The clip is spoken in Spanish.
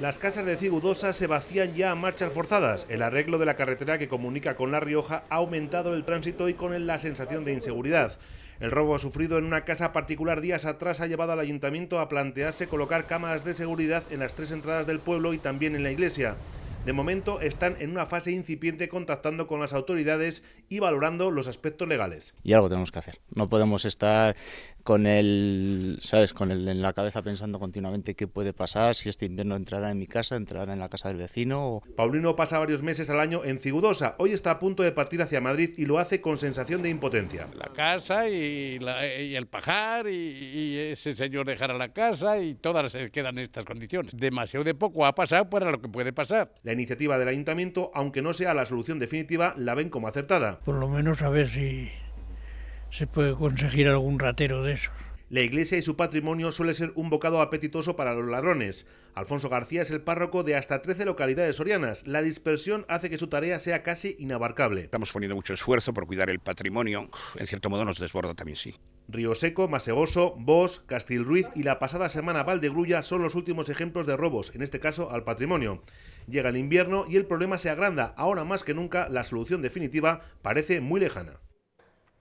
Las casas de Cigudosa se vacían ya a marchas forzadas. El arreglo de la carretera que comunica con La Rioja ha aumentado el tránsito y con él la sensación de inseguridad. El robo sufrido en una casa particular días atrás ha llevado al ayuntamiento a plantearse colocar cámaras de seguridad en las tres entradas del pueblo y también en la iglesia. De momento están en una fase incipiente contactando con las autoridades y valorando los aspectos legales. Y algo tenemos que hacer. No podemos estar con el, ¿sabes? Con el en la cabeza pensando continuamente qué puede pasar, si este invierno entrará en mi casa, entrará en la casa del vecino. Paulino pasa varios meses al año en Cigudosa. Hoy está a punto de partir hacia Madrid y lo hace con sensación de impotencia. La casa y, el pajar y, ese señor dejará la casa y todas quedan en estas condiciones. Demasiado de poco ha pasado para lo que puede pasar. La iniciativa del ayuntamiento, aunque no sea la solución definitiva, la ven como acertada. Por lo menos a ver si se puede conseguir algún ratero de esos. La iglesia y su patrimonio suele ser un bocado apetitoso para los ladrones. Alfonso García es el párroco de hasta 13 localidades sorianas. La dispersión hace que su tarea sea casi inabarcable. Estamos poniendo mucho esfuerzo por cuidar el patrimonio. En cierto modo nos desborda también, sí. Río Seco, Masegoso, Bos, Castilruiz y la pasada semana Valdegrulla son los últimos ejemplos de robos, en este caso al patrimonio. Llega el invierno y el problema se agranda. Ahora más que nunca la solución definitiva parece muy lejana.